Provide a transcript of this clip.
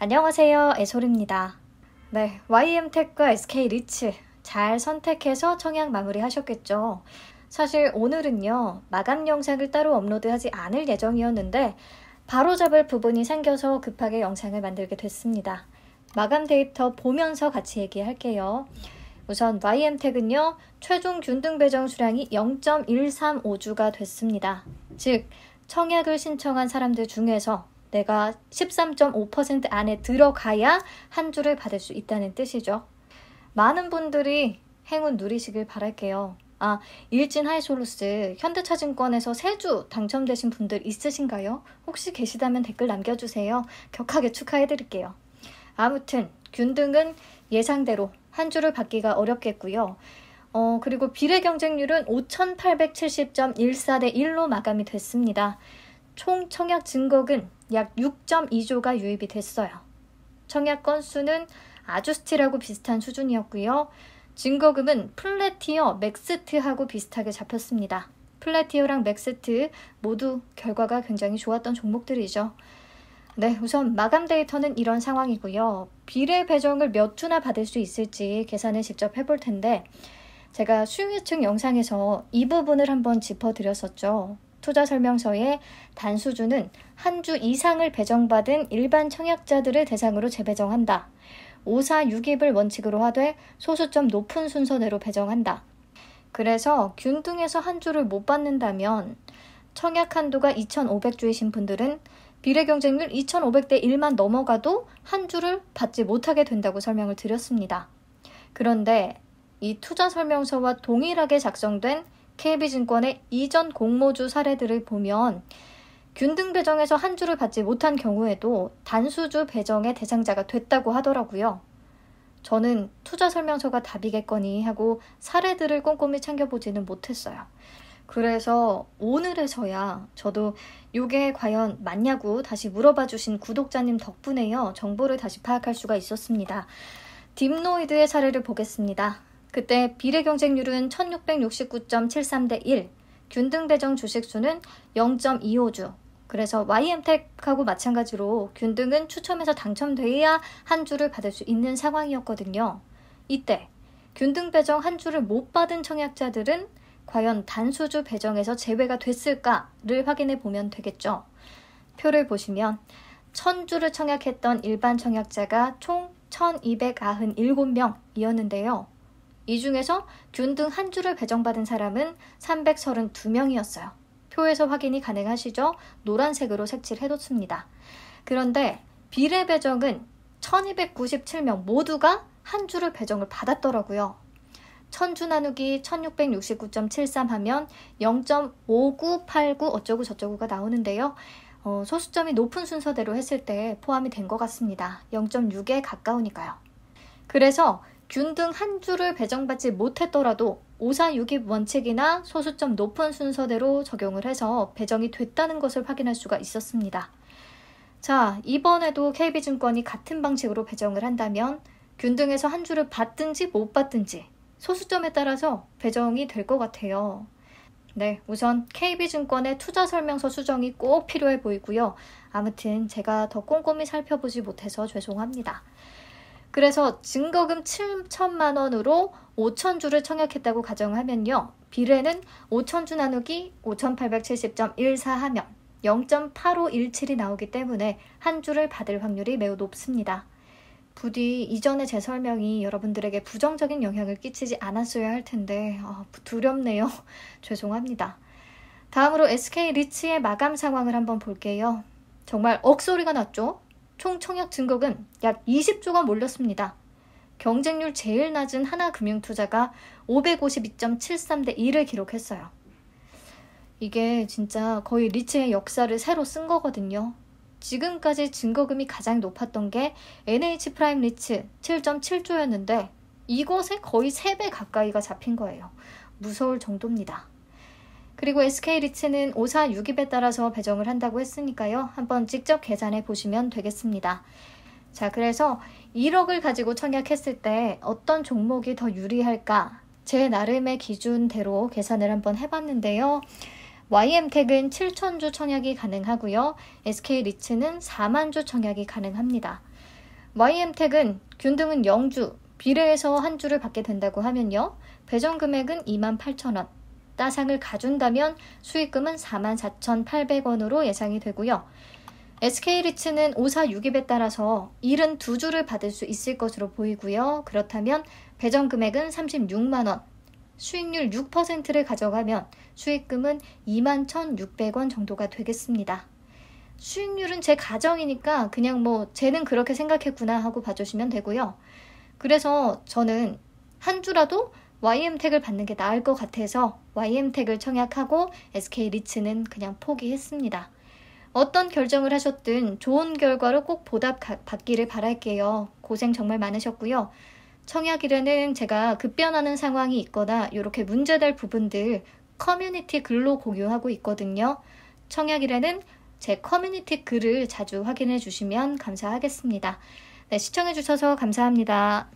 안녕하세요. 애솔입니다. 네, YM텍과 SK리츠 잘 선택해서 청약 마무리하셨겠죠. 사실 오늘은요. 마감 영상을 따로 업로드하지 않을 예정이었는데 바로잡을 부분이 생겨서 급하게 영상을 만들게 됐습니다. 마감 데이터 보면서 같이 얘기할게요. 우선 YM텍은요. 최종 균등 배정 수량이 0.135주가 됐습니다. 즉 청약을 신청한 사람들 중에서 내가 13.5% 안에 들어가야 한 주를 받을 수 있다는 뜻이죠. 많은 분들이 행운 누리시길 바랄게요. 아, 일진 하이솔루스 현대차증권에서 세 주 당첨되신 분들 있으신가요? 혹시 계시다면 댓글 남겨주세요. 격하게 축하해드릴게요. 아무튼 균등은 예상대로 한 주를 받기가 어렵겠고요. 어, 그리고 비례 경쟁률은 5,870.14대 1로 마감이 됐습니다. 총 청약 증거금 약 6.2조가 유입이 됐어요. 청약 건수는 아주스티라고 비슷한 수준이었고요. 증거금은 플래티어, 맥스트하고 비슷하게 잡혔습니다. 플래티어랑 맥스트 모두 결과가 굉장히 좋았던 종목들이죠. 네, 우선 마감 데이터는 이런 상황이고요. 비례 배정을 몇 주나 받을 수 있을지 계산을 직접 해볼 텐데 제가 수요예측 영상에서 이 부분을 한번 짚어드렸었죠. 투자 설명서에 단수주는 한 주 이상을 배정받은 일반 청약자들을 대상으로 재배정한다. 5, 4, 6입을 원칙으로 하되 소수점 높은 순서대로 배정한다. 그래서 균등에서한 주를 못 받는다면 청약 한도가 2,500주이신 분들은 비례 경쟁률 2,500대 1만 넘어가도 한 주를 받지 못하게 된다고 설명을 드렸습니다. 그런데 이 투자 설명서와 동일하게 작성된 KB증권의 이전 공모주 사례들을 보면 균등 배정에서 한 주를 받지 못한 경우에도 단수주 배정의 대상자가 됐다고 하더라고요. 저는 투자 설명서가 답이겠거니 하고 사례들을 꼼꼼히 챙겨보지는 못했어요. 그래서 오늘에서야 저도 요게 과연 맞냐고 다시 물어봐 주신 구독자님 덕분에요. 정보를 다시 파악할 수가 있었습니다. 딥노이드의 사례를 보겠습니다. 그때 비례 경쟁률은 1669.73대 1, 균등 배정 주식수는 0.25주. 그래서 YM택하고 마찬가지로 균등은 추첨해서 당첨돼야 한 주를 받을 수 있는 상황이었거든요. 이때 균등 배정 한 주를 못 받은 청약자들은 과연 단수주 배정에서 제외가 됐을까를 확인해 보면 되겠죠. 표를 보시면 1000주를 청약했던 일반 청약자가 총 1297명이었는데요. 이 중에서 균등한 줄을 배정받은 사람은 332명이었어요. 표에서 확인이 가능하시죠? 노란색으로 색칠해뒀습니다. 그런데 비례 배정은 1297명 모두가 한 줄을 배정을 받았더라고요. 1000주 나누기 1669.73 하면 0.5989 어쩌고 저쩌고가 나오는데요. 어, 소수점이 높은 순서대로 했을 때 포함이 된 것 같습니다. 0.6에 가까우니까요. 그래서 균등 한 주를 배정받지 못했더라도 5460 원칙이나 소수점 높은 순서대로 적용을 해서 배정이 됐다는 것을 확인할 수가 있었습니다. 자, 이번에도 KB증권이 같은 방식으로 배정을 한다면 균등에서한 주를 받든지 못 받든지 소수점에 따라서 배정이 될 것 같아요. 네, 우선 KB증권의 투자 설명서 수정이 꼭 필요해 보이고요. 아무튼 제가 더 꼼꼼히 살펴보지 못해서 죄송합니다. 그래서 증거금 7천만 원으로 5천 주를 청약했다고 가정하면요. 비례는 5천 주 나누기 5,870.14 하면 0.8517이 나오기 때문에 한 주를 받을 확률이 매우 높습니다. 부디 이전의 제 설명이 여러분들에게 부정적인 영향을 끼치지 않았어야 할 텐데 아, 두렵네요. 죄송합니다. 다음으로 SK 리츠의 마감 상황을 한번 볼게요. 정말 억소리가 났죠? 총 청약 증거금 약 20조 가 몰렸습니다. 경쟁률 제일 낮은 하나금융투자가 552.73대 1을 기록했어요. 이게 진짜 거의 리츠의 역사를 새로 쓴 거거든요. 지금까지 증거금이 가장 높았던 게 NH 프라임 리츠 7.7조였는데 이것에 거의 3배 가까이가 잡힌 거예요. 무서울 정도입니다. 그리고 SK리츠는 5462에 따라서 배정을 한다고 했으니까요. 한번 직접 계산해 보시면 되겠습니다. 자, 그래서 1억을 가지고 청약했을 때 어떤 종목이 더 유리할까? 제 나름의 기준대로 계산을 한번 해봤는데요. YM택은 7천주 청약이 가능하고요. SK리츠는 4만주 청약이 가능합니다. YM택은 균등은 0주, 비례해서 한 주를 받게 된다고 하면요. 배정 금액은 2만 8천 원, 따상을 가준다면 수익금은 44,800원으로 예상이 되고요. SK리츠는 5462에 따라서 72주를 받을 수 있을 것으로 보이고요. 그렇다면 배정 금액은 36만원, 수익률 6%를 가져가면 수익금은 21,600원 정도가 되겠습니다. 수익률은 제 가정이니까 그냥 뭐 쟤는 그렇게 생각했구나 하고 봐주시면 되고요. 그래서 저는 한 주라도 YM 택을 받는 게 나을 것 같아서 YM 택을 청약하고 SK 리츠는 그냥 포기했습니다. 어떤 결정을 하셨든 좋은 결과로 꼭 보답 받기를 바랄게요. 고생 정말 많으셨고요. 청약이라는 제가 급변하는 상황이 있거나 이렇게 문제될 부분들 커뮤니티 글로 공유하고 있거든요. 청약이라는 제 커뮤니티 글을 자주 확인해 주시면 감사하겠습니다. 네, 시청해 주셔서 감사합니다.